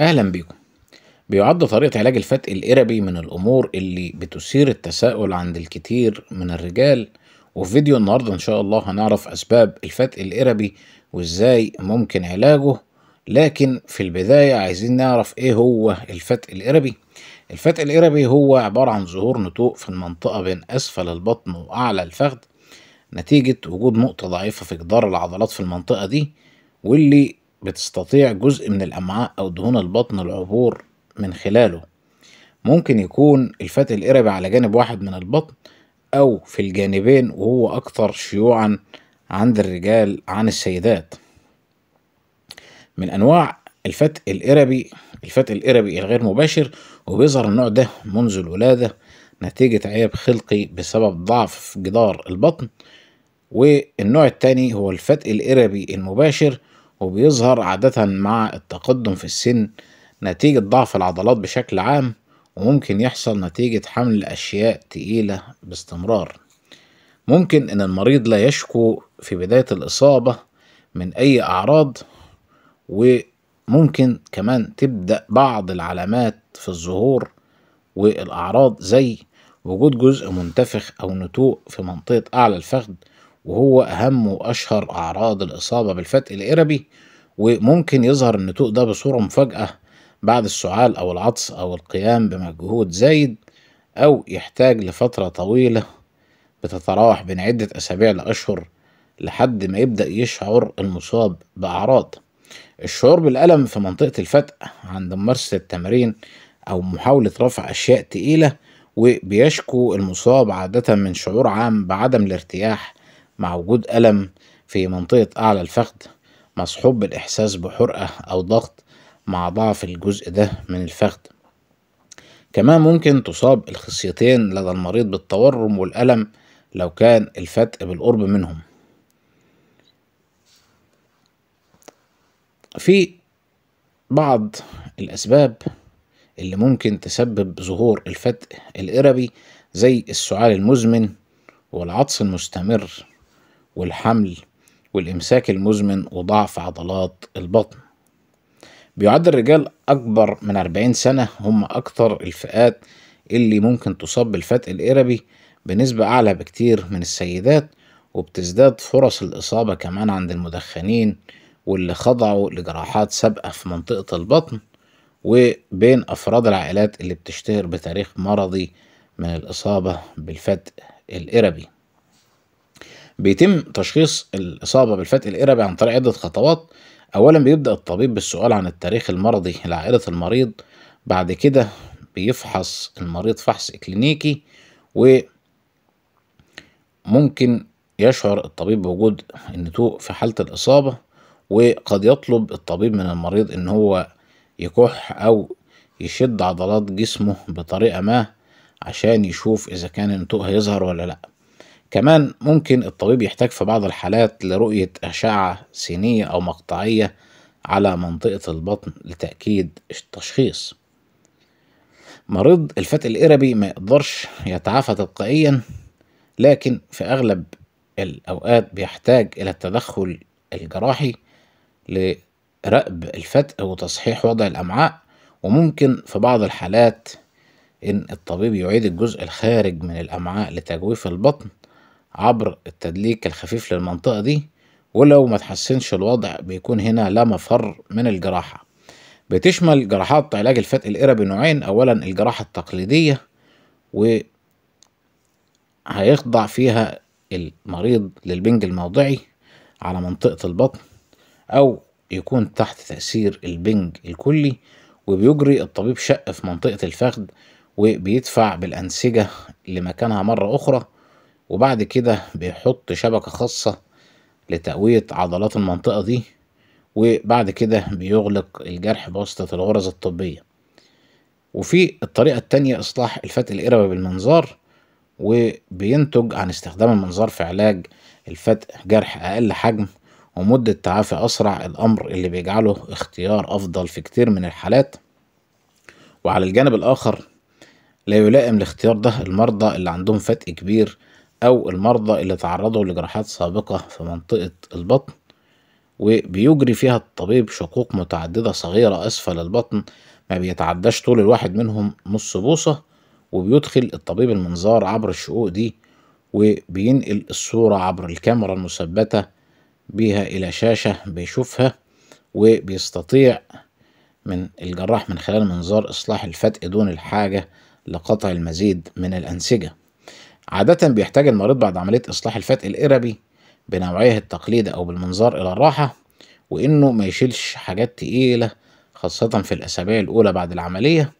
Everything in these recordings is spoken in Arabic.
أهلا بيكم بيعد طريقة علاج الفتق الإربي من الأمور اللي بتثير التساؤل عند الكتير من الرجال وفي فيديو النهاردة إن شاء الله هنعرف أسباب الفتق الإربي وإزاي ممكن علاجه لكن في البداية عايزين نعرف إيه هو الفتق الإربي الفتق الإربي هو عبارة عن ظهور نتوء في المنطقة بين أسفل البطن وأعلى الفخذ نتيجة وجود نقطة ضعيفة في جدار العضلات في المنطقة دي واللي بتستطيع جزء من الأمعاء أو دهون البطن العبور من خلاله ممكن يكون الفتق القربي على جانب واحد من البطن أو في الجانبين وهو أكثر شيوعا عند الرجال عن السيدات من أنواع الفتق القربي الفتق القربي الغير مباشر وبيظهر النوع ده منذ الولادة نتيجة عيب خلقي بسبب ضعف جدار البطن والنوع الثاني هو الفتق القربي المباشر وبيظهر عادة مع التقدم في السن نتيجة ضعف العضلات بشكل عام وممكن يحصل نتيجة حمل أشياء تقيلة باستمرار ممكن إن المريض لا يشكو في بداية الإصابة من أي أعراض وممكن كمان تبدأ بعض العلامات في الظهور والأعراض زي وجود جزء منتفخ أو نتوء في منطقة أعلى الفخذ وهو أهم وأشهر أعراض الإصابة بالفتق الإربي وممكن يظهر النتوء ده بصورة مفاجأة بعد السعال أو العطس أو القيام بمجهود زايد أو يحتاج لفترة طويلة بتتراوح بين عدة أسابيع لأشهر لحد ما يبدأ يشعر المصاب بأعراض الشعور بالألم في منطقة الفتق عند ممارسة التمرين أو محاولة رفع أشياء تقيلة وبيشكو المصاب عادة من شعور عام بعدم الارتياح مع وجود ألم في منطقة أعلى الفخذ مصحوب بالإحساس بحرقة أو ضغط مع ضعف الجزء ده من الفخذ كمان ممكن تصاب الخصيتين لدى المريض بالتورم والألم لو كان الفتء بالقرب منهم في بعض الأسباب اللي ممكن تسبب ظهور الفتء الإربي زي السعال المزمن والعطس المستمر والحمل والإمساك المزمن وضعف عضلات البطن بيعد الرجال أكبر من 40 سنة هم أكثر الفئات اللي ممكن تصاب بالفتق الإربي بنسبة أعلى بكتير من السيدات وبتزداد فرص الإصابة كمان عند المدخنين واللي خضعوا لجراحات سابقة في منطقة البطن وبين أفراد العائلات اللي بتشتهر بتاريخ مرضي من الإصابة بالفتق الإربي بيتم تشخيص الإصابة بالفتق الإربي عن طريق عدة خطوات أولا بيبدأ الطبيب بالسؤال عن التاريخ المرضي لعائلة المريض بعد كده بيفحص المريض فحص إكلينيكي وممكن يشعر الطبيب بوجود النتوء في حالة الإصابة وقد يطلب الطبيب من المريض إن هو يكح أو يشد عضلات جسمه بطريقة ما عشان يشوف إذا كان النتوء هيظهر ولا لأ كمان ممكن الطبيب يحتاج في بعض الحالات لرؤية أشعة سينية أو مقطعية على منطقة البطن لتأكيد التشخيص مريض الفتق الإربي ما يقدرش يتعافى تلقائيا لكن في أغلب الأوقات بيحتاج إلى التدخل الجراحي لرقب الفتق وتصحيح وضع الأمعاء وممكن في بعض الحالات إن الطبيب يعيد الجزء الخارج من الأمعاء لتجويف البطن عبر التدليك الخفيف للمنطقة دي ولو ما تحسنش الوضع بيكون هنا لا مفر من الجراحة بتشمل جراحات علاج الفتق الإيرة بنوعين أولا الجراحة التقليدية وهيخضع هيخضع فيها المريض للبنج الموضعي على منطقة البطن أو يكون تحت تأثير البنج الكلي وبيجري الطبيب شق في منطقة الفخذ وبيدفع بالأنسجة لمكانها مرة أخرى وبعد كده بيحط شبكة خاصة لتقوية عضلات المنطقة دي وبعد كده بيغلق الجرح بواسطة الغرز الطبية وفي الطريقة التانية إصلاح الفتق القربي بالمنظار وبينتج عن استخدام المنظار في علاج الفتق جرح أقل حجم ومدة تعافي أسرع الأمر اللي بيجعله اختيار أفضل في كتير من الحالات وعلى الجانب الآخر لا يلائم الاختيار ده المرضى اللي عندهم فتق كبير أو المرضى اللي تعرضوا لجراحات سابقة في منطقة البطن وبيجري فيها الطبيب شقوق متعددة صغيرة أسفل البطن ما بيتعداش طول الواحد منهم نص بوصة وبيدخل الطبيب المنظار عبر الشقوق دي وبينقل الصورة عبر الكاميرا المثبتة بيها إلى شاشة بيشوفها وبيستطيع من الجراح من خلال منظار إصلاح الفتق دون الحاجة لقطع المزيد من الأنسجة عادة بيحتاج المريض بعد عملية إصلاح الفتق الإربي بنوعيه التقليدي أو بالمنظار إلى الراحة وإنه ما يشيلش حاجات تقيلة خاصة في الأسابيع الأولى بعد العملية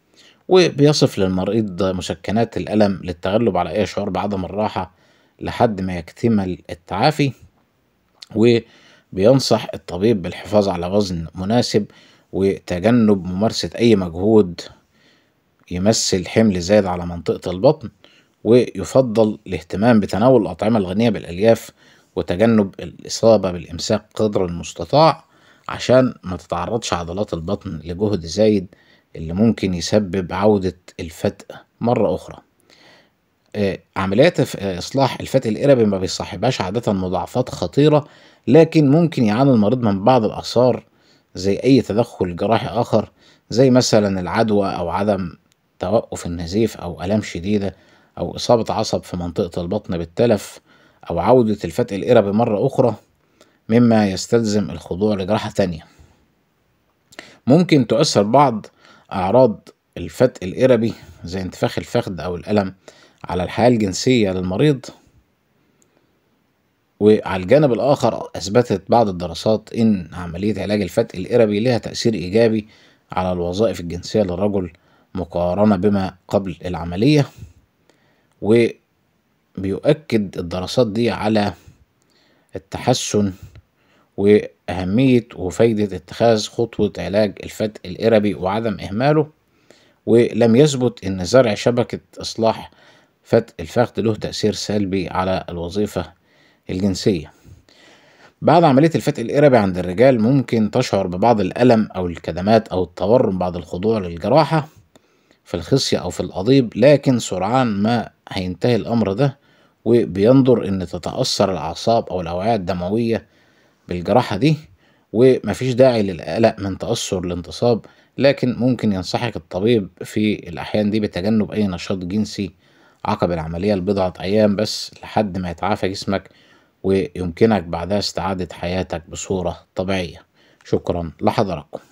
وبيصف للمريض مسكنات الألم للتغلب على أي شعور بعدم الراحة لحد ما يكتمل التعافي وبينصح الطبيب بالحفاظ على وزن مناسب وتجنب ممارسة أي مجهود يمثل حمل زايد على منطقة البطن ويفضل الاهتمام بتناول الأطعمة الغنية بالألياف وتجنب الإصابة بالإمساك قدر المستطاع عشان ما تتعرضش عضلات البطن لجهد زايد اللي ممكن يسبب عودة الفتق مرة أخرى. آه، عمليات آه، إصلاح الفتق الإربي ما بيصاحبهاش عادة مضاعفات خطيرة لكن ممكن يعاني المريض من بعض الآثار زي أي تدخل جراحي آخر زي مثلا العدوى أو عدم توقف النزيف أو آلام شديدة أو إصابة عصب في منطقة البطن بالتلف أو عودة الفتق الإربي مرة أخرى مما يستلزم الخضوع لجراحة تانية ممكن تؤثر بعض أعراض الفتق الإربي زي انتفاخ الفخذ أو الألم على الحياة الجنسية للمريض وعلى الجانب الآخر أثبتت بعض الدراسات إن عملية علاج الفتق الإربي لها تأثير إيجابي على الوظائف الجنسية للرجل مقارنة بما قبل العملية وبيؤكد الدراسات دي على التحسن وأهمية وفايدة اتخاذ خطوة علاج الفتء الإربي وعدم إهماله ولم يثبت أن زرع شبكة إصلاح فتء الفخذ له تأثير سلبي على الوظيفة الجنسية بعد عملية الفتء الإربي عند الرجال ممكن تشعر ببعض الألم أو الكدمات أو التورم بعد الخضوع للجراحة في الخصية أو في القضيب لكن سرعان ما هينتهي الأمر ده وبينظر إن تتأثر الأعصاب أو الأوعية الدموية بالجراحة دي ومفيش داعي للقلق من تأثر الانتصاب لكن ممكن ينصحك الطبيب في الأحيان دي بتجنب أي نشاط جنسي عقب العملية لبضعة أيام بس لحد ما يتعافى جسمك ويمكنك بعدها استعادة حياتك بصورة طبيعية شكرا لحضراتكم